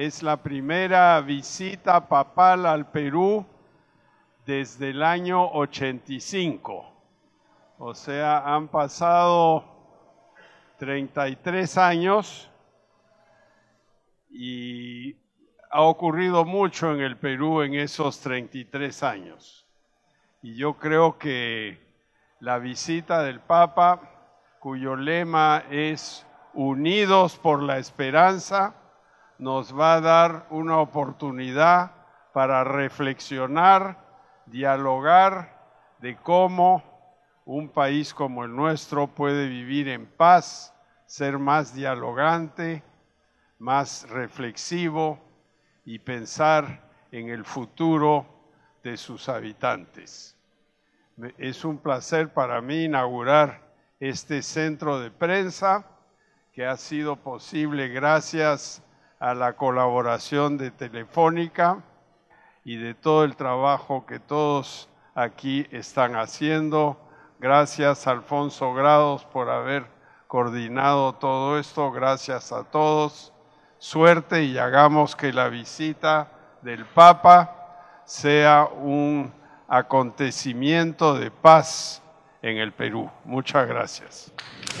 Es la primera visita papal al Perú desde el año 85. O sea, han pasado 33 años y ha ocurrido mucho en el Perú en esos 33 años. Y yo creo que la visita del Papa, cuyo lema es Unidos por la Esperanza, nos va a dar una oportunidad para reflexionar, dialogar de cómo un país como el nuestro puede vivir en paz, ser más dialogante, más reflexivo y pensar en el futuro de sus habitantes. Es un placer para mí inaugurar este centro de prensa que ha sido posible gracias a la colaboración de Telefónica y de todo el trabajo que todos aquí están haciendo. Gracias Alfonso Grados por haber coordinado todo esto. Gracias a todos. Suerte y hagamos que la visita del Papa sea un acontecimiento de paz en el Perú. Muchas gracias.